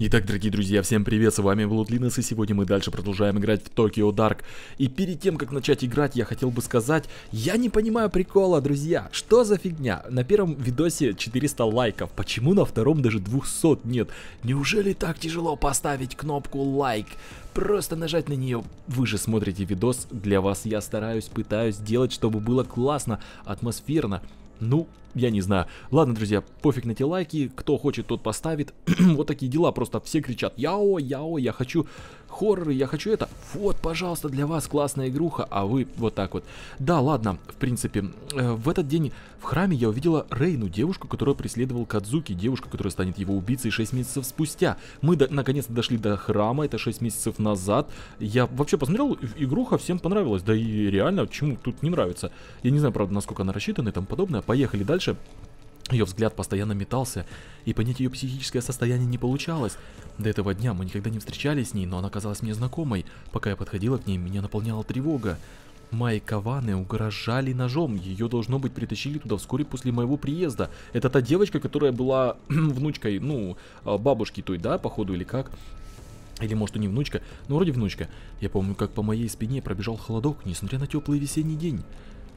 Итак, дорогие друзья, всем привет, с вами был Линос, и сегодня мы дальше продолжаем играть в Токио Дарк. И перед тем, как начать играть, я хотел бы сказать, я не понимаю прикола, друзья, что за фигня? На первом видосе 400 лайков, почему на втором даже 200 нет? Неужели так тяжело поставить кнопку лайк? Просто нажать на нее. Вы же смотрите видос, для вас я стараюсь, пытаюсь делать, чтобы было классно, атмосферно. Ну, я не знаю. Ладно, друзья, пофиг на те лайки, кто хочет, тот поставит. вот такие дела, просто все кричат, яо, яо, я хочу хорроры, я хочу это. Вот, пожалуйста, для вас классная игруха, а вы вот так вот. Да, ладно, в принципе, э, в этот день в храме я увидела Рейну, девушку, которую преследовал Кадзуки, девушка, которая станет его убийцей 6 месяцев спустя. Мы до, наконец-то дошли до храма, это 6 месяцев назад. Я вообще посмотрел, игруха всем понравилась, да и реально, чему тут не нравится. Я не знаю, правда, насколько она рассчитана и тому подобное. Поехали дальше дальше, ее взгляд постоянно метался, и понять ее психическое состояние не получалось. До этого дня мы никогда не встречались с ней, но она казалась мне знакомой. Пока я подходила к ней, меня наполняла тревога. Майи Каваны угрожали ножом, ее должно быть притащили туда вскоре после моего приезда. Это та девочка, которая была внучкой, ну, а, бабушки той, да, походу, или как? Или может и не внучка, но ну, вроде внучка. Я помню, как по моей спине пробежал холодок, несмотря на теплый весенний день.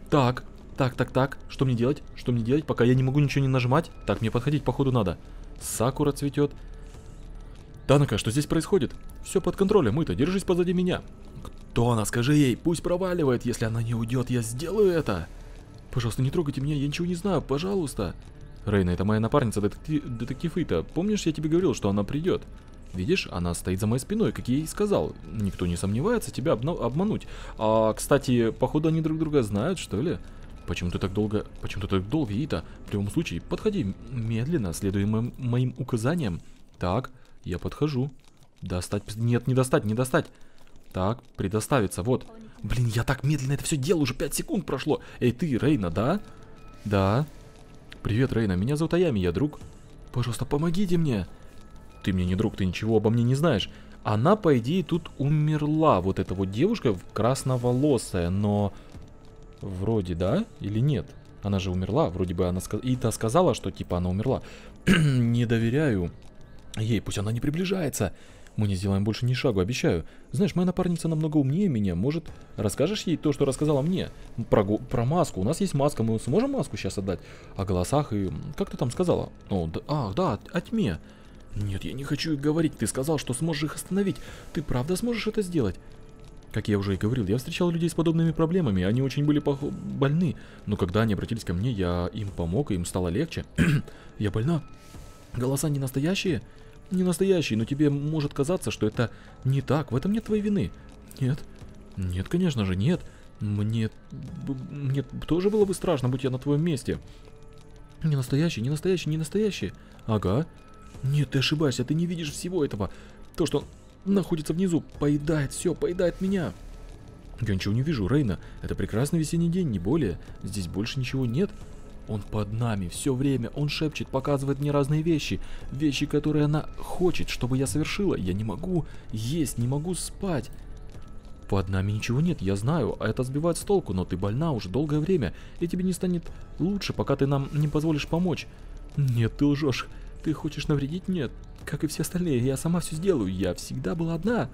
Так, так, так, так, что мне делать? Что мне делать, пока я не могу ничего не нажимать? Так, мне подходить походу надо. Сакура цветет. Танака, что здесь происходит? Все под контролем, мы-то, держись позади меня. Кто она, скажи ей, пусть проваливает, если она не уйдет, я сделаю это. Пожалуйста, не трогайте меня, я ничего не знаю, пожалуйста. Рейна, это моя напарница, детектив, детектив Ита. Помнишь, я тебе говорил, что она придет? Видишь, она стоит за моей спиной, как я и сказал. Никто не сомневается тебя обмануть. А, кстати, походу они друг друга знают, что ли? Почему ты так долго... Почему ты так долго, Ита? В любом случае, подходи медленно, следуя моим, моим указаниям. Так, я подхожу. Достать... Нет, не достать, не достать. Так, предоставиться, вот. Блин, я так медленно это все делал, уже 5 секунд прошло. Эй, ты, Рейна, да? Да. Привет, Рейна, меня зовут Аями, я друг. Пожалуйста, помогите мне. Ты мне не друг, ты ничего обо мне не знаешь. Она, по идее, тут умерла, вот эта вот девушка красноволосая, но... Вроде, да? Или нет? Она же умерла, вроде бы она сказала... И та сказала, что типа она умерла. не доверяю ей, пусть она не приближается. Мы не сделаем больше ни шагу, обещаю. Знаешь, моя напарница намного умнее меня. Может, расскажешь ей то, что рассказала мне? Про, про маску. У нас есть маска, мы сможем маску сейчас отдать? О голосах и... Как ты там сказала? О, да, ах, да, о тьме. Нет, я не хочу их говорить. Ты сказал, что сможешь их остановить. Ты правда сможешь это сделать? Как я уже и говорил, я встречал людей с подобными проблемами, они очень были больны, но когда они обратились ко мне, я им помог, и им стало легче. я больна? Голоса не настоящие? Не настоящие, но тебе может казаться, что это не так, в этом нет твоей вины. Нет. Нет, конечно же, нет. Мне... Мне тоже было бы страшно, будь я на твоем месте. Не настоящие, не настоящие, не настоящие. Ага. Нет, ты ошибаешься, ты не видишь всего этого. То, что находится внизу, поедает все, поедает меня. Я ничего не вижу, Рейна. Это прекрасный весенний день, не более. Здесь больше ничего нет. Он под нами все время, он шепчет, показывает мне разные вещи. Вещи, которые она хочет, чтобы я совершила. Я не могу есть, не могу спать. Под нами ничего нет, я знаю, а это сбивает с толку, но ты больна уже долгое время, и тебе не станет лучше, пока ты нам не позволишь помочь. Нет, ты лжешь. Ты хочешь навредить мне? Как и все остальные, я сама все сделаю, я всегда была одна.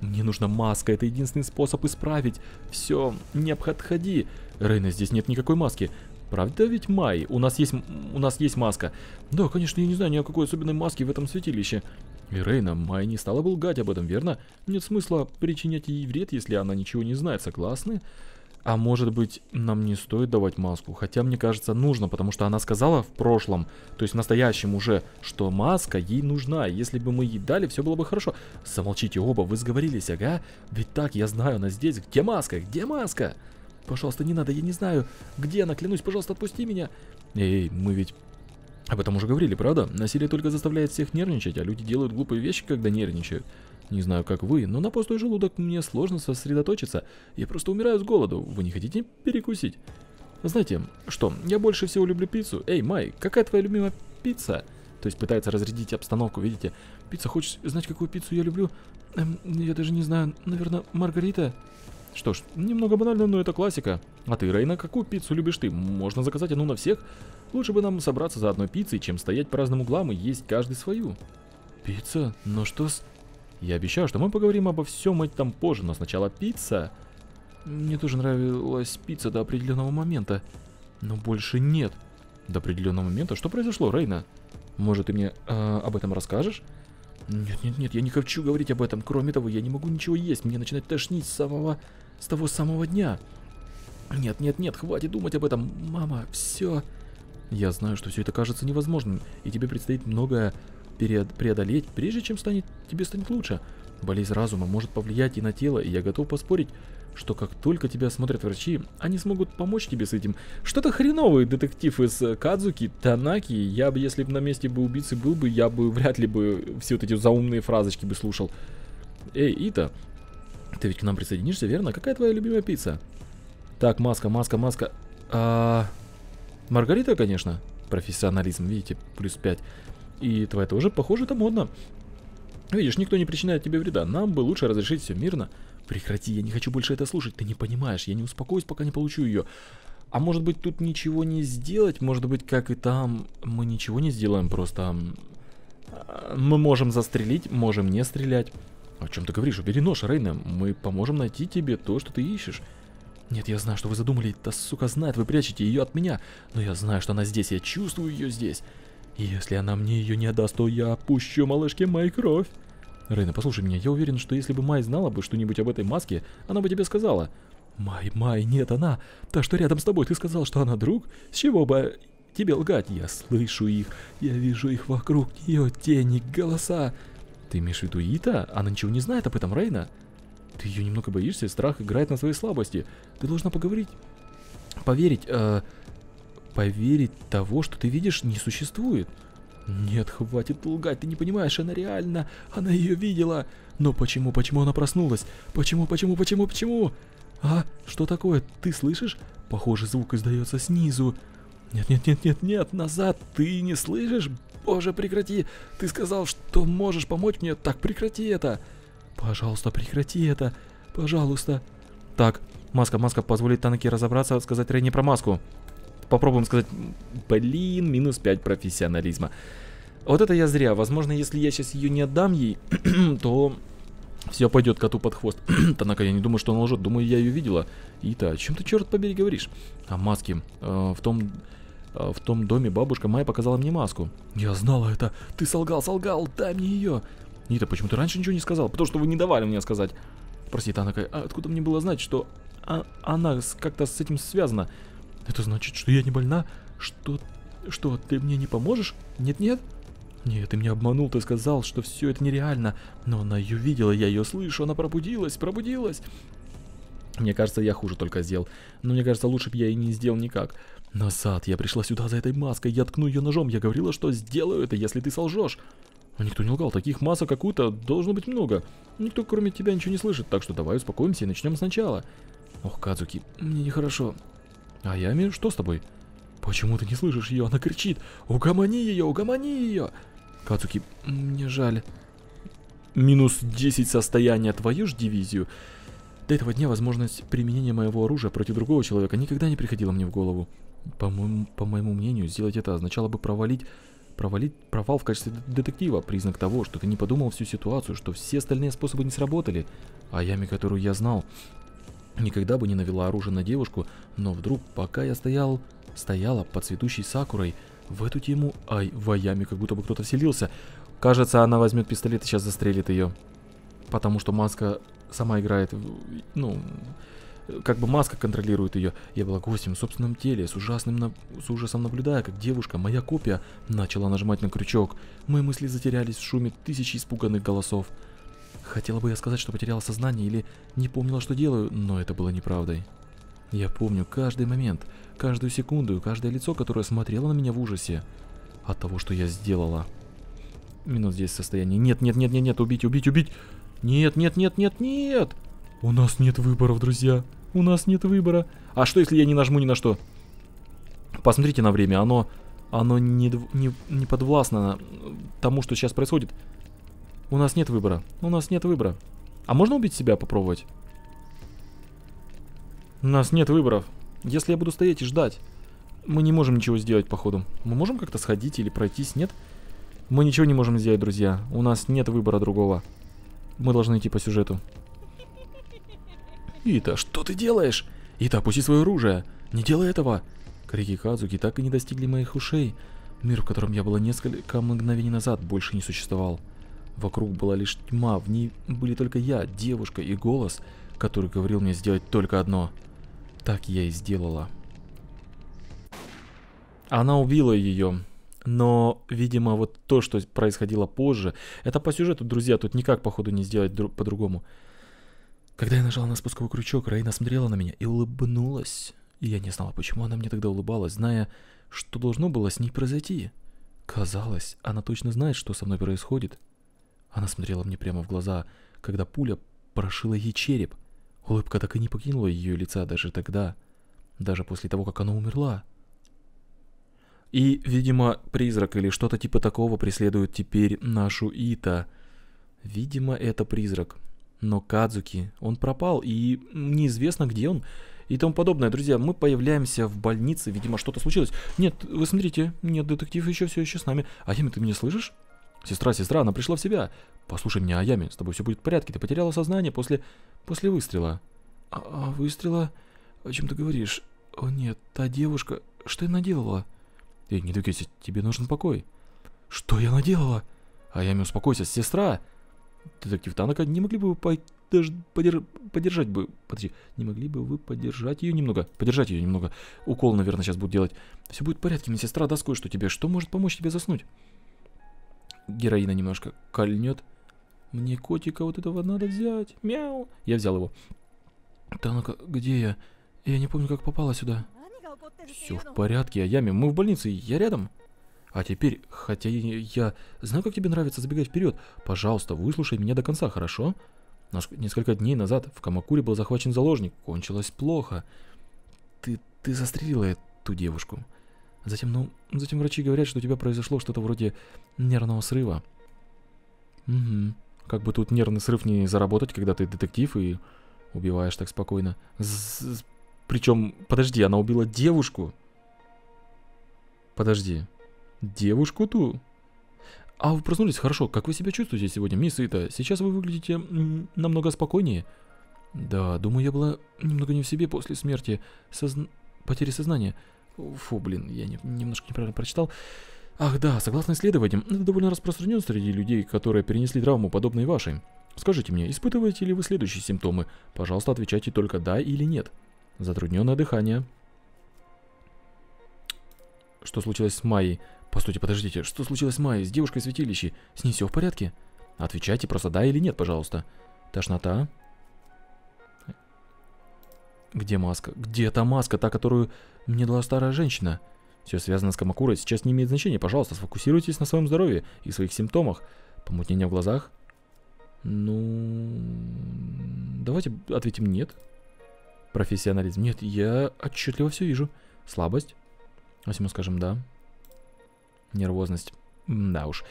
Мне нужна маска, это единственный способ исправить. Все, не обходи. Рейна, здесь нет никакой маски. Правда ведь, Май? У нас есть у нас есть маска. Да, конечно, я не знаю ни о какой особенной маске в этом святилище. И Рейна, Май не стала бы лгать об этом, верно? Нет смысла причинять ей вред, если она ничего не знает, согласны? Согласны? а может быть нам не стоит давать маску? Хотя мне кажется нужно, потому что она сказала в прошлом, то есть в настоящем уже, что маска ей нужна. Если бы мы ей дали, все было бы хорошо. Замолчите оба, вы сговорились, ага? Ведь так, я знаю, она здесь. Где маска? Где маска? Пожалуйста, не надо, я не знаю. Где она? Клянусь, пожалуйста, отпусти меня. Эй, мы ведь об этом уже говорили, правда? Насилие только заставляет всех нервничать, а люди делают глупые вещи, когда нервничают. Не знаю, как вы, но на пустой желудок мне сложно сосредоточиться. Я просто умираю с голоду. Вы не хотите перекусить? Знаете, что, я больше всего люблю пиццу. Эй, Май, какая твоя любимая пицца? То есть пытается разрядить обстановку, видите? Пицца, хочешь знать, какую пиццу я люблю? Эм, я даже не знаю, наверное, Маргарита? Что ж, немного банально, но это классика. А ты, Рейна, какую пиццу любишь ты? Можно заказать одну на всех? Лучше бы нам собраться за одной пиццей, чем стоять по разным углам и есть каждый свою. Пицца? Но ну что с... Я обещаю, что мы поговорим обо всем этом позже, но сначала пицца. Мне тоже нравилась пицца до определенного момента. Но больше нет. До определенного момента? Что произошло, Рейна? Может, ты мне э, об этом расскажешь? Нет-нет-нет, я не хочу говорить об этом. Кроме того, я не могу ничего есть. Мне начинает тошнить с самого... с того самого дня. Нет-нет-нет, хватит думать об этом. Мама, все... Я знаю, что все это кажется невозможным, и тебе предстоит многое преодолеть, прежде чем станет, тебе станет лучше. Болезнь разума может повлиять и на тело, и я готов поспорить, что как только тебя смотрят врачи, они смогут помочь тебе с этим. Что-то хреновый детектив из э, Кадзуки, Танаки. Я бы, если бы на месте бы убийцы был бы, я бы вряд ли бы все вот эти заумные фразочки бы слушал. Эй, Ита, ты ведь к нам присоединишься, верно? Какая твоя любимая пицца? Так, маска, маска, маска. А... Маргарита, конечно. Профессионализм, видите, плюс 5 и твоя тоже, похоже, это модно. Видишь, никто не причиняет тебе вреда, нам бы лучше разрешить все мирно. Прекрати, я не хочу больше это слушать, ты не понимаешь, я не успокоюсь, пока не получу ее. А может быть тут ничего не сделать, может быть как и там мы ничего не сделаем, просто... А, мы можем застрелить, можем не стрелять. О чем ты говоришь? Убери нож, Рейна, мы поможем найти тебе то, что ты ищешь. Нет, я знаю, что вы задумали, та сука знает, вы прячете ее от меня, но я знаю, что она здесь, я чувствую ее здесь. Если она мне ее не отдаст, то я опущу малышке Май кровь. Рейна, послушай меня, я уверен, что если бы Май знала бы что-нибудь об этой маске, она бы тебе сказала. Май, Май, нет, она, та, что рядом с тобой, ты сказал, что она друг? С чего бы тебе лгать? Я слышу их, я вижу их вокруг нее, тени, голоса. Ты имеешь в виду Ита? Она ничего не знает об этом, Рейна? Ты ее немного боишься, страх играет на своей слабости. Ты должна поговорить, поверить, э, поверить того, что ты видишь, не существует. Нет, хватит лгать, ты не понимаешь, она реально, она ее видела. Но почему, почему она проснулась? Почему, почему, почему, почему? А, что такое, ты слышишь? Похоже, звук издается снизу. Нет, нет, нет, нет, нет, назад, ты не слышишь? Боже, прекрати, ты сказал, что можешь помочь мне, так прекрати это. Пожалуйста, прекрати это, пожалуйста. Так, маска, маска, позволит Танки разобраться, сказать Рейни про маску попробуем сказать, блин, минус 5 профессионализма. Вот это я зря. Возможно, если я сейчас ее не отдам ей, то все пойдет коту под хвост. Танака, я не думаю, что он лжет. Думаю, я ее видела. Ита, о чем ты, черт побери, говоришь? О маске. Э, в том... Э, в том доме бабушка Майя показала мне маску. Я знала это. Ты солгал, солгал. Дай мне ее. Ита, почему ты раньше ничего не сказал? Потому что вы не давали мне сказать. Прости, Танака, а откуда мне было знать, что... А, она как-то с этим связана? Это значит, что я не больна? Что? Что, ты мне не поможешь? Нет-нет? Нет, ты меня обманул, ты сказал, что все это нереально. Но она ее видела, я ее слышу, она пробудилась, пробудилась. Мне кажется, я хуже только сделал. Но мне кажется, лучше бы я и не сделал никак. Назад, я пришла сюда за этой маской, я ткну ее ножом, я говорила, что сделаю это, если ты солжешь. Никто не лгал, таких масок какую-то должно быть много. Никто кроме тебя ничего не слышит, так что давай успокоимся и начнем сначала. Ох, Кадзуки, мне нехорошо. А я, Ями, что с тобой? Почему ты не слышишь ее? Она кричит. Угомони ее, угомони ее. Кацуки, мне жаль. Минус 10 состояния, твою ж дивизию. До этого дня возможность применения моего оружия против другого человека никогда не приходила мне в голову. По моему, по моему мнению, сделать это означало бы провалить провалить провал в качестве детектива, признак того, что ты не подумал всю ситуацию, что все остальные способы не сработали. А яме, которую я знал, Никогда бы не навела оружие на девушку, но вдруг, пока я стоял, стояла под цветущей сакурой, в эту тему, ай, в аяме, как будто бы кто-то селился. Кажется, она возьмет пистолет и сейчас застрелит ее. Потому что маска сама играет, ну, как бы маска контролирует ее. Я была гостем в собственном теле, с, ужасным на... с ужасом наблюдая, как девушка, моя копия, начала нажимать на крючок. Мои мысли затерялись в шуме тысячи испуганных голосов. Хотела бы я сказать, что потеряла сознание или не помнила, что делаю, но это было неправдой. Я помню каждый момент, каждую секунду, каждое лицо, которое смотрело на меня в ужасе от того, что я сделала. Минут здесь состояние. Нет, нет, нет, нет, нет, убить, убить, убить. Нет, нет, нет, нет, нет. У нас нет выборов, друзья. У нас нет выбора. А что, если я не нажму ни на что? Посмотрите на время, оно... Оно не, не, не подвластно тому, что сейчас происходит. У нас нет выбора. У нас нет выбора. А можно убить себя попробовать? У нас нет выборов. Если я буду стоять и ждать, мы не можем ничего сделать, походу. Мы можем как-то сходить или пройтись, нет? Мы ничего не можем сделать, друзья. У нас нет выбора другого. Мы должны идти по сюжету. Ита, что ты делаешь? Ита, опусти свое оружие. Не делай этого. Крики Кадзуки так и не достигли моих ушей. Мир, в котором я была несколько мгновений назад, больше не существовал. Вокруг была лишь тьма, в ней были только я, девушка и голос, который говорил мне сделать только одно. Так я и сделала. Она убила ее. Но, видимо, вот то, что происходило позже, это по сюжету, друзья, тут никак, походу, не сделать по-другому. Когда я нажал на спусковой крючок, Рейна смотрела на меня и улыбнулась. И я не знала, почему она мне тогда улыбалась, зная, что должно было с ней произойти. Казалось, она точно знает, что со мной происходит. Она смотрела мне прямо в глаза, когда пуля прошила ей череп. Улыбка так и не покинула ее лица даже тогда, даже после того, как она умерла. И, видимо, призрак или что-то типа такого преследует теперь нашу Ита. Видимо, это призрак. Но Кадзуки, он пропал, и неизвестно, где он, и тому подобное. Друзья, мы появляемся в больнице, видимо, что-то случилось. Нет, вы смотрите, нет, детектив еще все еще с нами. А, Ями, ты меня слышишь? Сестра, сестра, она пришла в себя. Послушай меня, Аями, с тобой все будет в порядке. Ты потеряла сознание после... после выстрела. А, а выстрела? О чем ты говоришь? О нет, та девушка... Что я наделала? Эй, не двигайся, тебе нужен покой. Что я наделала? Аями, успокойся, сестра. Детектив Танака, не могли бы вы по... Даже подерж... подержать бы... Подожди, не могли бы вы подержать ее немного? Подержать ее немного. Укол, наверное, сейчас будет делать. Все будет в порядке, медсестра даст кое-что тебе. Что может помочь тебе заснуть? героина немножко кольнет. Мне котика вот этого надо взять. Мяу. Я взял его. Да ну где я? Я не помню, как попала сюда. Все в порядке, Аями. мы в больнице, я рядом. А теперь, хотя я, я знаю, как тебе нравится забегать вперед, пожалуйста, выслушай меня до конца, хорошо? несколько дней назад в Камакуре был захвачен заложник, кончилось плохо. Ты, ты застрелила эту девушку. А затем, ну, затем врачи говорят, что у тебя произошло что-то вроде нервного срыва. Угу. Как бы тут нервный срыв не заработать, когда ты детектив и убиваешь так спокойно. З-з-з- Причем, подожди, она убила девушку. Подожди. Девушку ту? А вы проснулись? Хорошо. Как вы себя чувствуете сегодня, мисс Ита? Сейчас вы выглядите намного спокойнее. Да, думаю, я была немного не в себе после смерти, созн... потери сознания. Фу, блин, я не, немножко неправильно прочитал. Ах да, согласно исследованиям, это довольно распространен среди людей, которые перенесли травму, подобной вашей. Скажите мне, испытываете ли вы следующие симптомы? Пожалуйста, отвечайте только «да» или «нет». Затрудненное дыхание. Что случилось с Майей? Постойте, подождите, что случилось с Майей, с девушкой в С ней все в порядке? Отвечайте просто «да» или «нет», пожалуйста. Тошнота. Где маска? Где та маска, та, которую мне дала старая женщина? Все связано с Камакурой сейчас не имеет значения. Пожалуйста, сфокусируйтесь на своем здоровье и своих симптомах. Помутнение в глазах? Ну... Давайте ответим «нет». Профессионализм. Нет, я отчетливо все вижу. Слабость? Если скажем «да». Нервозность. Да уж.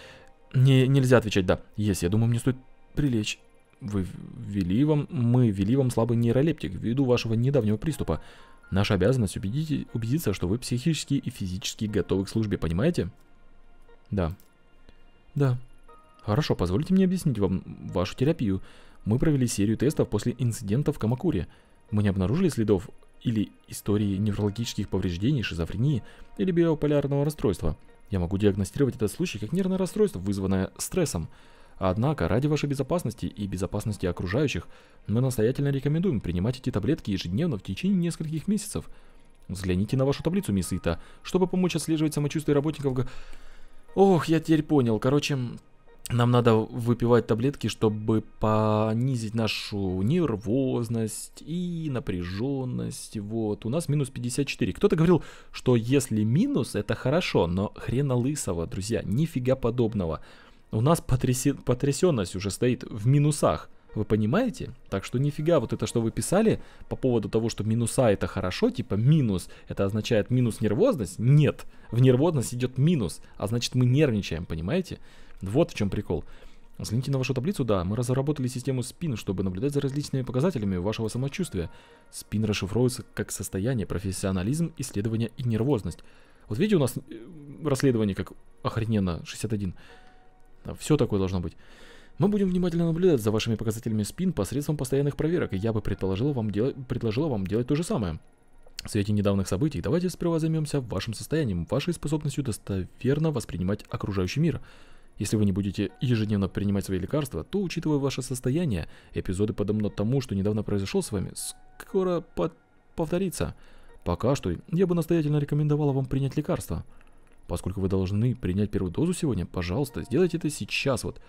Не, нельзя отвечать «да». Есть. я думаю, мне стоит прилечь. Вы ввели вам, мы ввели вам слабый нейролептик ввиду вашего недавнего приступа. Наша обязанность убедить, убедиться, что вы психически и физически готовы к службе, понимаете? Да. Да. Хорошо, позвольте мне объяснить вам вашу терапию. Мы провели серию тестов после инцидента в Камакуре. Мы не обнаружили следов или истории неврологических повреждений, шизофрении или биополярного расстройства. Я могу диагностировать этот случай как нервное расстройство, вызванное стрессом. Однако, ради вашей безопасности и безопасности окружающих, мы настоятельно рекомендуем принимать эти таблетки ежедневно в течение нескольких месяцев. Взгляните на вашу таблицу, мисс Ита, чтобы помочь отслеживать самочувствие работников... Ох, я теперь понял. Короче, нам надо выпивать таблетки, чтобы понизить нашу нервозность и напряженность. Вот, у нас минус 54. Кто-то говорил, что если минус, это хорошо, но хрена лысого, друзья, нифига подобного. У нас потрясен, потрясенность уже стоит в минусах. Вы понимаете? Так что нифига вот это, что вы писали по поводу того, что минуса это хорошо, типа минус, это означает минус нервозность? Нет, в нервозность идет минус, а значит мы нервничаем, понимаете? Вот в чем прикол. Взгляните на вашу таблицу, да, мы разработали систему спин, чтобы наблюдать за различными показателями вашего самочувствия. Спин расшифровывается как состояние, профессионализм, исследование и нервозность. Вот видите, у нас э, расследование как охрененно 61. Все такое должно быть. Мы будем внимательно наблюдать за вашими показателями спин посредством постоянных проверок, и я бы предложила вам, дел... предложила вам делать то же самое. В свете недавних событий давайте сперва займемся вашим состоянием, вашей способностью достоверно воспринимать окружающий мир. Если вы не будете ежедневно принимать свои лекарства, то, учитывая ваше состояние, эпизоды подобно тому, что недавно произошло с вами, скоро под... повторится. Пока что я бы настоятельно рекомендовала вам принять лекарства. Поскольку вы должны принять первую дозу сегодня, пожалуйста, сделайте это сейчас вот.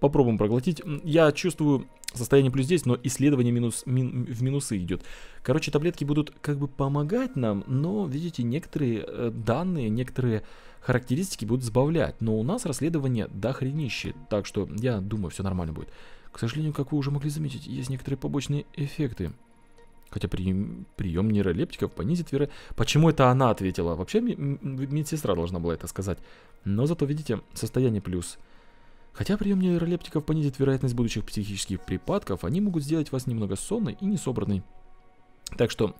Попробуем проглотить. Я чувствую состояние плюс здесь, но исследование минус, мин, в минусы идет. Короче, таблетки будут как бы помогать нам, но, видите, некоторые э, данные, некоторые характеристики будут сбавлять. Но у нас расследование дохренище, так что я думаю, все нормально будет. К сожалению, как вы уже могли заметить, есть некоторые побочные эффекты. Хотя прием, прием нейролептиков понизит веры. Почему это она ответила? Вообще медсестра должна была это сказать. Но зато, видите, состояние плюс. Хотя прием нейролептиков понизит вероятность будущих психических припадков, они могут сделать вас немного сонной и несобранной. Так что,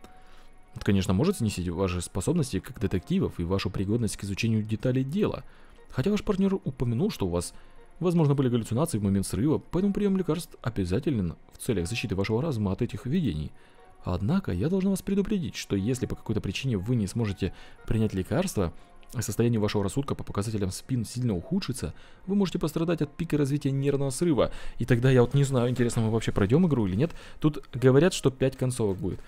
это, конечно, может снизить ваши способности как детективов и вашу пригодность к изучению деталей дела. Хотя ваш партнер упомянул, что у вас, возможно, были галлюцинации в момент срыва, поэтому прием лекарств обязателен в целях защиты вашего разума от этих видений – Однако я должен вас предупредить, что если по какой-то причине вы не сможете принять лекарство, а состояние вашего рассудка по показателям спин сильно ухудшится, вы можете пострадать от пика развития нервного срыва. И тогда я вот не знаю, интересно, мы вообще пройдем игру или нет. Тут говорят, что 5 концовок будет.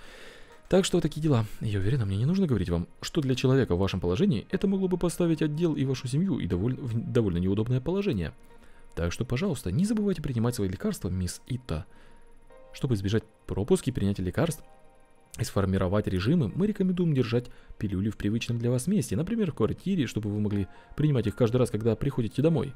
Так что такие дела. Я уверен, мне не нужно говорить вам, что для человека в вашем положении это могло бы поставить отдел и вашу семью и доволь... в довольно неудобное положение. Так что, пожалуйста, не забывайте принимать свои лекарства, мисс Ита. Чтобы избежать пропуски принятия лекарств и сформировать режимы, мы рекомендуем держать пилюли в привычном для вас месте, например, в квартире, чтобы вы могли принимать их каждый раз, когда приходите домой.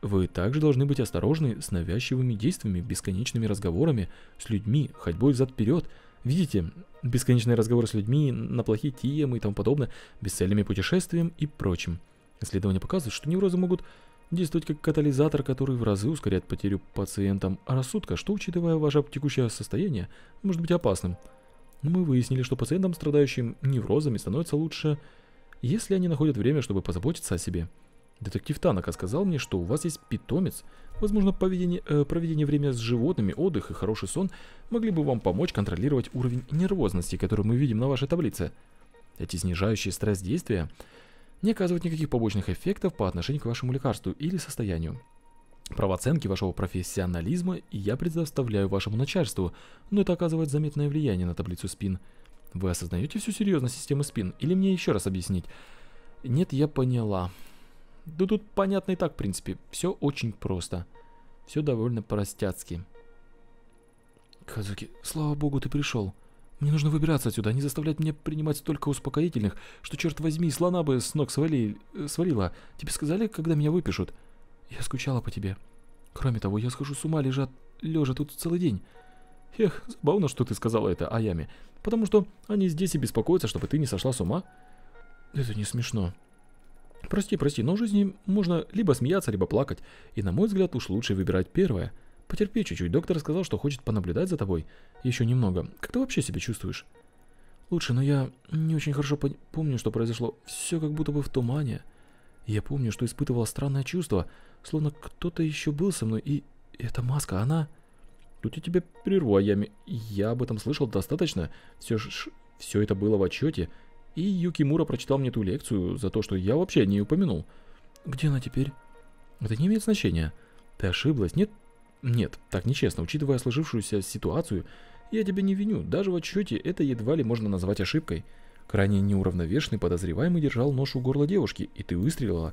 Вы также должны быть осторожны с навязчивыми действиями, бесконечными разговорами с людьми, ходьбой взад-вперед. Видите, бесконечные разговоры с людьми на плохие темы и тому подобное, бесцельными путешествиями и прочим. Исследования показывают, что неврозы могут действует как катализатор, который в разы ускоряет потерю пациентам а рассудка, что, учитывая ваше текущее состояние, может быть опасным. Но ну, мы выяснили, что пациентам, страдающим неврозами, становится лучше, если они находят время, чтобы позаботиться о себе. Детектив Танака сказал мне, что у вас есть питомец. Возможно, поведение, э, проведение времени с животными, отдых и хороший сон могли бы вам помочь контролировать уровень нервозности, который мы видим на вашей таблице. Эти снижающие стресс действия не оказывать никаких побочных эффектов по отношению к вашему лекарству или состоянию. Право оценки вашего профессионализма я предоставляю вашему начальству, но это оказывает заметное влияние на таблицу спин. Вы осознаете всю серьезность системы спин или мне еще раз объяснить? Нет, я поняла. Да тут понятно и так, в принципе. Все очень просто. Все довольно простяцки. Казуки, слава богу, ты пришел. Мне нужно выбираться отсюда, не заставлять меня принимать столько успокоительных, что, черт возьми, слона бы с ног свали... Э, свалила. Тебе сказали, когда меня выпишут? Я скучала по тебе. Кроме того, я схожу с ума, лежа, лежа тут целый день. Эх, забавно, что ты сказала это Аяме, потому что они здесь и беспокоятся, чтобы ты не сошла с ума. Это не смешно. Прости, прости, но в жизни можно либо смеяться, либо плакать, и, на мой взгляд, уж лучше выбирать первое — Потерпи чуть-чуть, доктор сказал, что хочет понаблюдать за тобой. Еще немного. Как ты вообще себя чувствуешь? Лучше, но я не очень хорошо помню, что произошло. Все как будто бы в тумане. Я помню, что испытывала странное чувство, словно кто-то еще был со мной, и эта маска, она... Тут я тебя прерву, а я... я об этом слышал достаточно. Все, ж... все это было в отчете. И Юкимура прочитал мне ту лекцию за то, что я вообще не упомянул. Где она теперь? Это не имеет значения. Ты ошиблась. Нет нет, так нечестно. Учитывая сложившуюся ситуацию, я тебя не виню. Даже в отчете это едва ли можно назвать ошибкой. Крайне неуравновешенный подозреваемый держал нож у горла девушки, и ты выстрелила.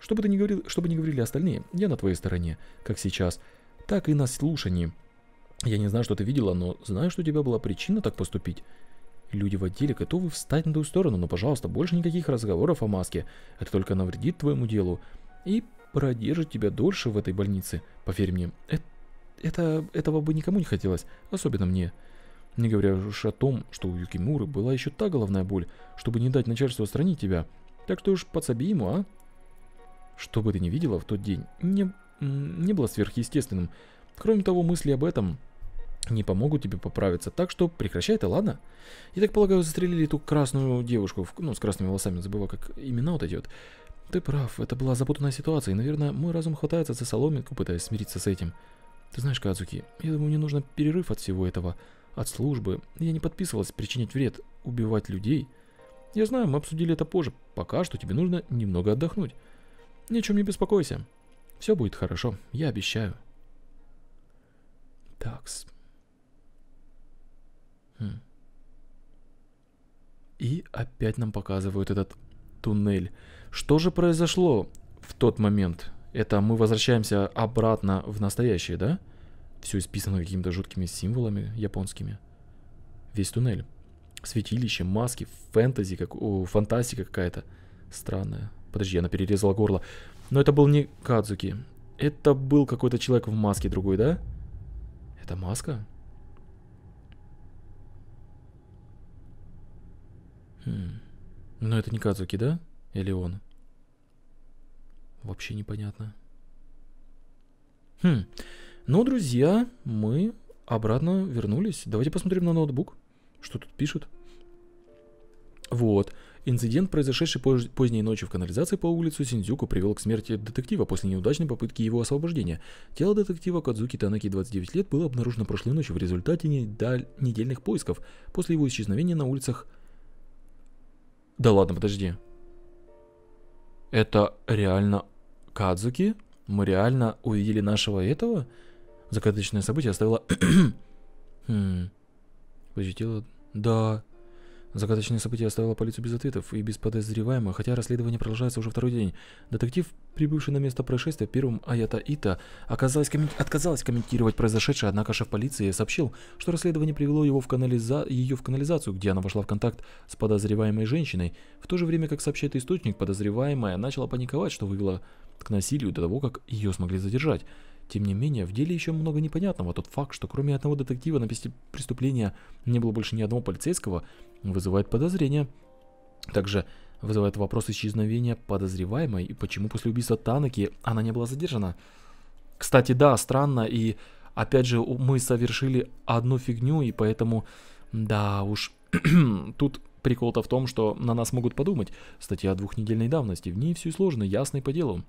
Что бы, ты ни говорил, что бы ни говорили остальные, я на твоей стороне, как сейчас, так и на слушании. Я не знаю, что ты видела, но знаю, что у тебя была причина так поступить. Люди в отделе готовы встать на твою сторону, но, пожалуйста, больше никаких разговоров о маске. Это только навредит твоему делу. И продержит тебя дольше в этой больнице, поверь мне. Это, это этого бы никому не хотелось, особенно мне. Не говоря уж о том, что у Юкимуры была еще та головная боль, чтобы не дать начальству отстранить тебя. Так что уж подсоби ему, а? Что бы ты ни видела в тот день, не, не было сверхъестественным. Кроме того, мысли об этом не помогут тебе поправиться, так что прекращай это, ладно? Я так полагаю, застрелили ту красную девушку, ну, с красными волосами, забыла, как имена вот эти вот. Ты прав, это была запутанная ситуация, и, наверное, мой разум хватается за соломинку, пытаясь смириться с этим. Ты знаешь, Кадзуки, я думаю, мне нужно перерыв от всего этого, от службы. Я не подписывалась причинить вред, убивать людей. Я знаю, мы обсудили это позже. Пока что тебе нужно немного отдохнуть. Ни о чем не беспокойся. Все будет хорошо, я обещаю. Такс. Хм. И опять нам показывают этот туннель. Что же произошло в тот момент? Это мы возвращаемся обратно в настоящее, да? Все исписано какими-то жуткими символами японскими. Весь туннель. Святилище, маски, фэнтези, как, о, фантастика какая-то. Странная. Подожди, она перерезала горло. Но это был не Кадзуки. Это был какой-то человек в маске другой, да? Это маска? Хм. Но это не Кадзуки, да? Или он? Вообще непонятно. Хм. Ну, друзья, мы обратно вернулись. Давайте посмотрим на ноутбук, что тут пишут. Вот. Инцидент, произошедший позд поздней ночью в канализации по улице Синдзюку, привел к смерти детектива после неудачной попытки его освобождения. Тело детектива Кадзуки Танаки, 29 лет, было обнаружено прошлой ночью в результате недаль... недельных поисков после его исчезновения на улицах... Да ладно, подожди это реально Кадзуки? Мы реально увидели нашего этого? Закаточное событие оставило... хм... Посетила... Да, Загадочное событие оставило полицию без ответов и без подозреваемых, хотя расследование продолжается уже второй день. Детектив, прибывший на место происшествия первым Аята Ита, коммен... отказалась комментировать произошедшее, однако шеф полиции сообщил, что расследование привело его в канализа... ее в канализацию, где она вошла в контакт с подозреваемой женщиной. В то же время, как сообщает источник, подозреваемая начала паниковать, что вывела к насилию до того, как ее смогли задержать. Тем не менее, в деле еще много непонятного. Тот факт, что кроме одного детектива на месте преступления не было больше ни одного полицейского, вызывает подозрения. Также вызывает вопрос исчезновения подозреваемой и почему после убийства Танаки она не была задержана. Кстати, да, странно, и опять же мы совершили одну фигню, и поэтому, да уж, тут прикол-то в том, что на нас могут подумать. Статья двухнедельной давности, в ней все сложно, ясно и по делу.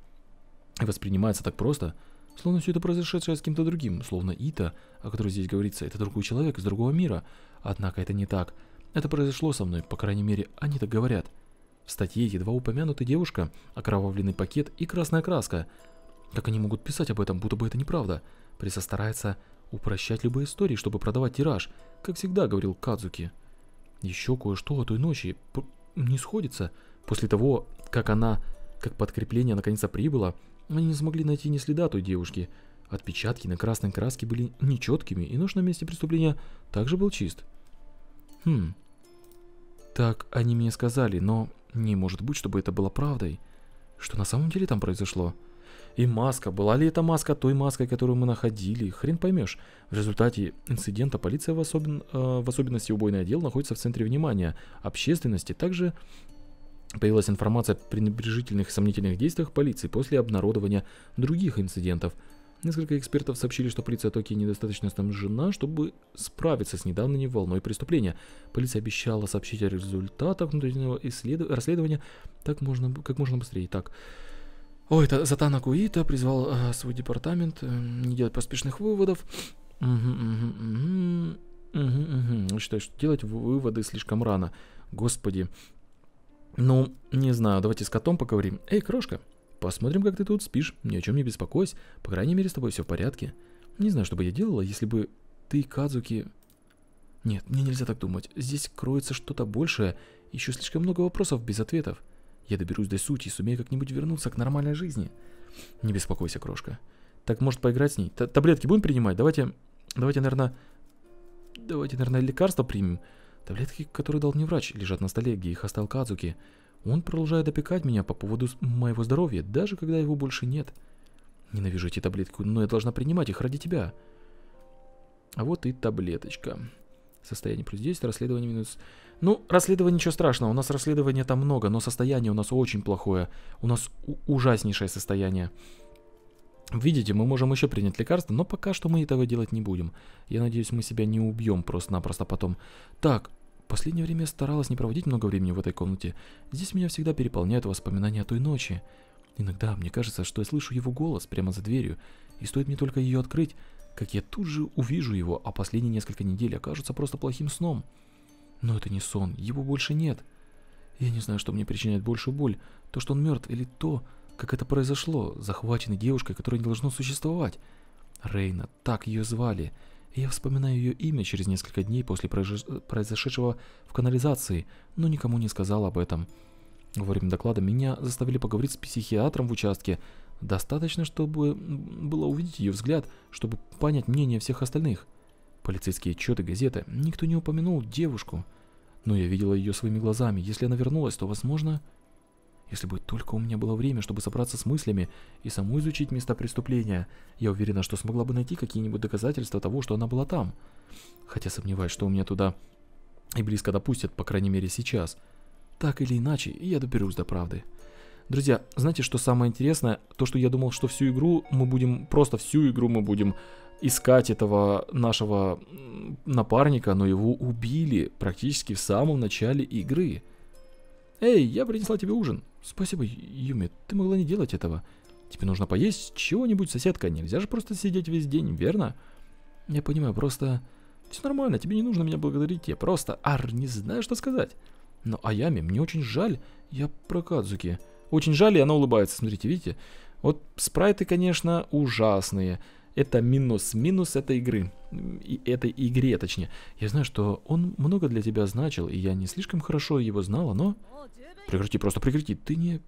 Воспринимается так просто – Словно все это произошедшее с кем-то другим, словно Ита, о которой здесь говорится, это другой человек из другого мира. Однако это не так. Это произошло со мной, по крайней мере, они так говорят. В статье едва упомянута девушка, окровавленный пакет и красная краска. Как они могут писать об этом, будто бы это неправда? Пресса старается упрощать любые истории, чтобы продавать тираж, как всегда говорил Кадзуки. Еще кое-что о той ночи не сходится. После того, как она, как подкрепление наконец-то прибыло, они не смогли найти ни следа той девушки. Отпечатки на красной краске были нечеткими, и нож на месте преступления также был чист. Хм. Так они мне сказали, но не может быть, чтобы это было правдой. Что на самом деле там произошло? И маска, была ли эта маска той маской, которую мы находили, хрен поймешь. В результате инцидента полиция в, особен... э, в особенности убойный отдел находится в центре внимания общественности, также Появилась информация о пренебрежительных и сомнительных действиях полиции после обнародования других инцидентов. Несколько экспертов сообщили, что полиция Токио недостаточно снабжена, чтобы справиться с недавней волной преступления. Полиция обещала сообщить о результатах внутреннего исследов... расследования так можно... как можно быстрее. Так, Ой, это Затана Куита призвал э, свой департамент э, не делать поспешных выводов. Угу, угу, угу, угу, угу. Считаю, что делать выводы слишком рано. Господи, ну, не знаю, давайте с котом поговорим. Эй, крошка, посмотрим, как ты тут спишь. Ни о чем не беспокойся. По крайней мере, с тобой все в порядке. Не знаю, что бы я делала, если бы ты и Кадзуки... Нет, мне нельзя так думать. Здесь кроется что-то большее. Еще слишком много вопросов без ответов. Я доберусь до сути и сумею как-нибудь вернуться к нормальной жизни. Не беспокойся, крошка. Так, может, поиграть с ней? Т Таблетки будем принимать? Давайте, давайте, наверное... Давайте, наверное, лекарство примем. Таблетки, которые дал мне врач, лежат на столе, где их оставил Кадзуки. Он продолжает опекать меня по поводу моего здоровья, даже когда его больше нет. Ненавижу эти таблетки, но я должна принимать их ради тебя. А вот и таблеточка. Состояние плюс 10, расследование минус... Ну, расследование ничего страшного, у нас расследования там много, но состояние у нас очень плохое. У нас ужаснейшее состояние. Видите, мы можем еще принять лекарства, но пока что мы этого делать не будем. Я надеюсь, мы себя не убьем просто-напросто потом. Так, последнее время старалась не проводить много времени в этой комнате. Здесь меня всегда переполняют воспоминания о той ночи. Иногда мне кажется, что я слышу его голос прямо за дверью, и стоит мне только ее открыть, как я тут же увижу его, а последние несколько недель окажутся просто плохим сном. Но это не сон, его больше нет. Я не знаю, что мне причиняет большую боль, то, что он мертв, или то, как это произошло, захваченный девушкой, которая не должно существовать. Рейна, так ее звали, — я вспоминаю ее имя через несколько дней после э, произошедшего в канализации, но никому не сказал об этом. Во время доклада меня заставили поговорить с психиатром в участке. Достаточно, чтобы было увидеть ее взгляд, чтобы понять мнение всех остальных. Полицейские отчеты, газеты. Никто не упомянул девушку. Но я видела ее своими глазами. Если она вернулась, то, возможно... Если бы только у меня было время, чтобы собраться с мыслями и саму изучить места преступления, я уверена, что смогла бы найти какие-нибудь доказательства того, что она была там. Хотя сомневаюсь, что у меня туда и близко допустят, по крайней мере сейчас. Так или иначе, я доберусь до правды. Друзья, знаете, что самое интересное? То, что я думал, что всю игру мы будем, просто всю игру мы будем искать этого нашего напарника, но его убили практически в самом начале игры. «Эй, я принесла тебе ужин», Спасибо, Юми, ты могла не делать этого. Тебе нужно поесть чего-нибудь, соседка. Нельзя же просто сидеть весь день, верно? Я понимаю, просто... Все нормально, тебе не нужно меня благодарить. Я просто... Ар, не знаю, что сказать. Но Аями, мне очень жаль. Я про Кадзуки. Очень жаль, и она улыбается. Смотрите, видите? Вот спрайты, конечно, ужасные. Это минус, минус этой игры. И этой игре, точнее. Я знаю, что он много для тебя значил, и я не слишком хорошо его знала, но... Прекрати, просто прекрати. Ты не...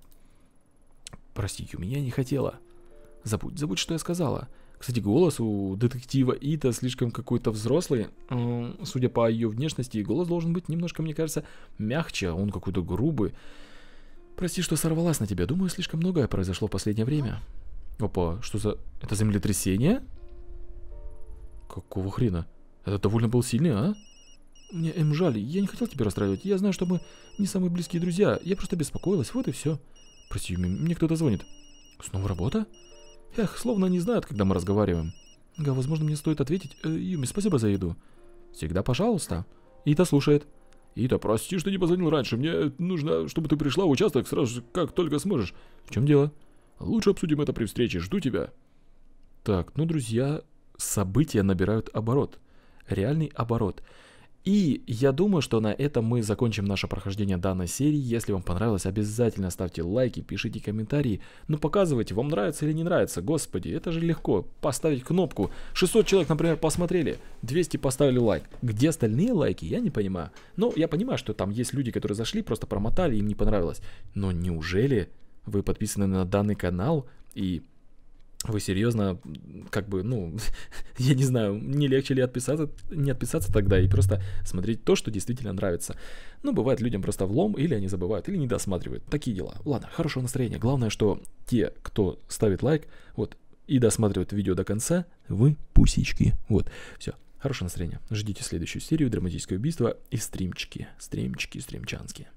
Прости, у меня не хотела. Забудь, забудь, что я сказала. Кстати, голос у детектива Ита слишком какой-то взрослый. Судя по ее внешности, голос должен быть немножко, мне кажется, мягче, он какой-то грубый. Прости, что сорвалась на тебя. Думаю, слишком многое произошло в последнее время. Опа, что за... Это землетрясение? Какого хрена? Это довольно был сильный, а? Мне, Эм, жаль, я не хотел тебя расстраивать. Я знаю, что мы не самые близкие друзья. Я просто беспокоилась, вот и все. Прости, Юми, мне кто-то звонит. Снова работа? Эх, словно они знают, когда мы разговариваем. Га, возможно, мне стоит ответить. Э, Юми, спасибо за еду. Всегда пожалуйста. Ита слушает. Ита, прости, что не позвонил раньше. Мне нужно, чтобы ты пришла в участок сразу же, как только сможешь. В чем дело? Лучше обсудим это при встрече. Жду тебя. Так, ну, друзья, события набирают оборот. Реальный оборот. И я думаю, что на этом мы закончим наше прохождение данной серии. Если вам понравилось, обязательно ставьте лайки, пишите комментарии. Ну показывайте, вам нравится или не нравится. Господи, это же легко. Поставить кнопку. 600 человек, например, посмотрели. 200 поставили лайк. Где остальные лайки, я не понимаю. Но я понимаю, что там есть люди, которые зашли, просто промотали, им не понравилось. Но неужели вы подписаны на данный канал и вы серьезно, как бы, ну, я не знаю, не легче ли отписаться, не отписаться тогда и просто смотреть то, что действительно нравится. Ну, бывает людям просто влом, или они забывают, или не досматривают. Такие дела. Ладно, хорошего настроения. Главное, что те, кто ставит лайк, вот, и досматривает видео до конца, вы пусечки. Вот, все. Хорошего настроения. Ждите следующую серию «Драматическое убийство» и стримчики, стримчики, стримчанские.